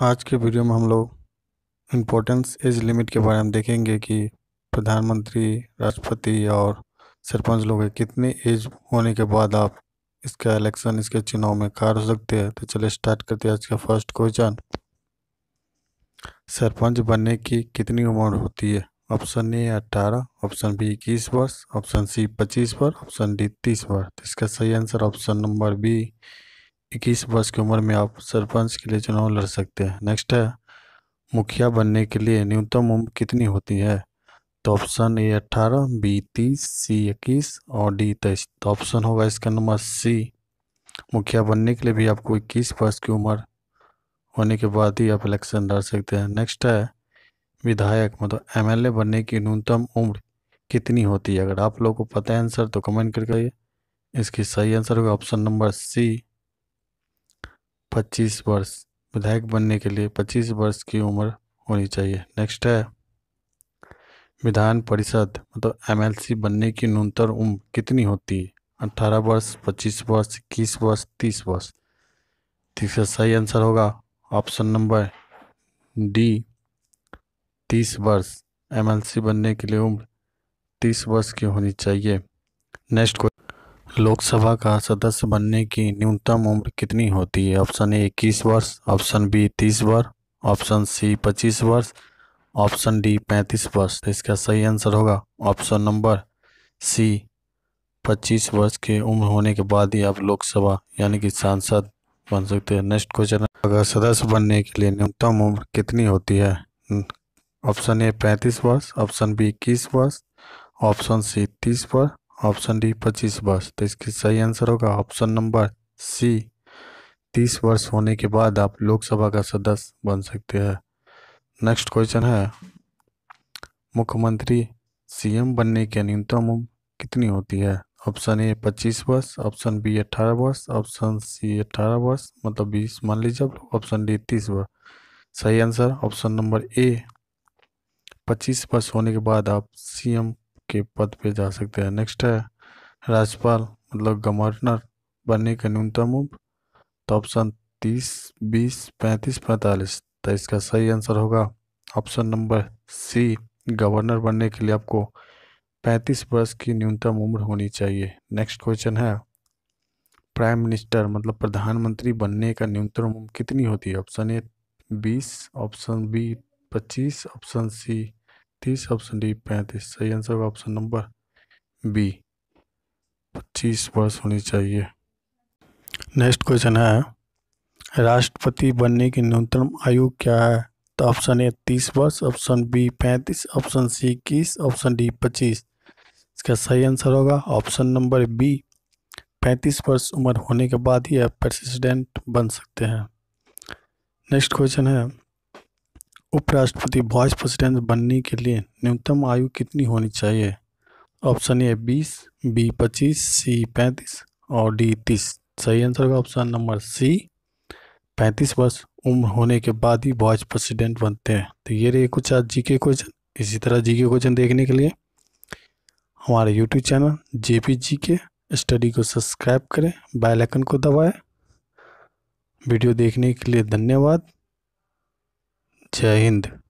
आज के वीडियो में हम लोग इम्पोर्टेंस एज लिमिट के बारे में देखेंगे कि प्रधानमंत्री राष्ट्रपति और सरपंच लोग कितने एज होने के बाद आप इसका इलेक्शन इसके चुनाव में कार हो सकते हैं तो चलिए स्टार्ट करते हैं आज का फर्स्ट क्वेश्चन सरपंच बनने की कितनी उम्र होती है ऑप्शन ए अट्ठारह ऑप्शन बी इक्कीस वर्ष ऑप्शन सी पच्चीस वर्ष ऑप्शन डी तीस वर्ष इसका सही आंसर ऑप्शन नंबर बी इक्कीस वर्ष की उम्र में आप सरपंच के लिए चुनाव लड़ सकते हैं नेक्स्ट है मुखिया बनने के लिए न्यूनतम उम्र कितनी होती है तो ऑप्शन ए अट्ठारह बी तीस सी इक्कीस और डी तेईस तो ऑप्शन होगा इसका नंबर सी मुखिया बनने के लिए भी आपको इक्कीस वर्ष की उम्र होने के बाद ही आप इलेक्शन लड़ सकते हैं नेक्स्ट है विधायक मतलब एमएलए बनने की न्यूनतम उम्र कितनी होती है अगर आप लोगों को पता है आंसर तो कमेंट करके इसकी सही आंसर होगा ऑप्शन नंबर सी पच्चीस वर्ष विधायक बनने के लिए पच्चीस वर्ष की उम्र होनी चाहिए नेक्स्ट है विधान परिषद मतलब एम बनने की न्यूनतम उम्र कितनी होती है अट्ठारह वर्ष पच्चीस वर्ष इक्कीस वर्ष तीस वर्ष तीसरा सही आंसर होगा ऑप्शन नंबर डी तीस वर्ष एम बनने के लिए उम्र तीस वर्ष की होनी चाहिए नेक्स्ट लोकसभा का सदस्य बनने की न्यूनतम उम्र कितनी होती है ऑप्शन ए इक्कीस वर्ष ऑप्शन बी तीस वर्ष ऑप्शन सी पच्चीस वर्ष ऑप्शन डी पैंतीस वर्ष तो इसका सही आंसर होगा ऑप्शन नंबर सी पच्चीस वर्ष के उम्र होने के बाद ही आप लोकसभा यानी कि सांसद बन सकते हैं नेक्स्ट क्वेश्चन अगर सदस्य बनने के लिए न्यूनतम उम्र कितनी होती है ऑप्शन ए पैंतीस वर्ष ऑप्शन बी इक्कीस वर्ष ऑप्शन सी तीस वर्ष ऑप्शन डी पच्चीस वर्ष तो इसके सही आंसर होगा ऑप्शन नंबर सी तीस वर्ष होने के बाद आप लोकसभा का सदस्य बन सकते हैं नेक्स्ट क्वेश्चन है मुख्यमंत्री सीएम बनने की न्यूनतम उम्र कितनी होती है ऑप्शन ए पच्चीस वर्ष ऑप्शन बी अट्ठारह वर्ष ऑप्शन सी अट्ठारह वर्ष मतलब बीस मान लीजिए ऑप्शन डी तीस वर्ष सही आंसर ऑप्शन नंबर ए पच्चीस वर्ष होने के बाद आप सीएम के पद पे जा सकते हैं नेक्स्ट है राज्यपाल मतलब गवर्नर बनने का न्यूनतम उम्र तो ऑप्शन तीस बीस पैंतीस पैंतालीस तो इसका सही आंसर होगा ऑप्शन नंबर सी गवर्नर बनने के लिए आपको पैंतीस वर्ष की न्यूनतम उम्र होनी चाहिए नेक्स्ट क्वेश्चन है प्राइम मिनिस्टर मतलब प्रधानमंत्री बनने का न्यूनतम उम्र कितनी होती है ऑप्शन ए बीस ऑप्शन बी पच्चीस ऑप्शन सी तीस ऑप्शन डी पैंतीस सही आंसर होगा ऑप्शन नंबर बी पच्चीस वर्ष होनी चाहिए नेक्स्ट क्वेश्चन है राष्ट्रपति बनने की न्यूनतम आयु क्या है तो ऑप्शन ए तीस वर्ष ऑप्शन बी पैंतीस ऑप्शन सी इक्कीस ऑप्शन डी पच्चीस इसका सही आंसर होगा ऑप्शन नंबर बी पैंतीस वर्ष उम्र होने के बाद ही आप प्रेसिडेंट बन सकते हैं नेक्स्ट क्वेश्चन है उपराष्ट्रपति वाइस प्रेसिडेंट बनने के लिए न्यूनतम आयु कितनी होनी चाहिए ऑप्शन ए बीस बी पच्चीस सी पैंतीस और डी तीस सही आंसर होगा ऑप्शन नंबर सी पैंतीस वर्ष उम्र होने के बाद ही वाइस प्रेसिडेंट बनते हैं तो ये रहे कुछ आज जी के क्वेश्चन इसी तरह जी के क्वेश्चन देखने के लिए हमारे YouTube channel J P G K study को सब्सक्राइब करें बैलाइकन को दबाएँ वीडियो देखने के लिए धन्यवाद जय हिंद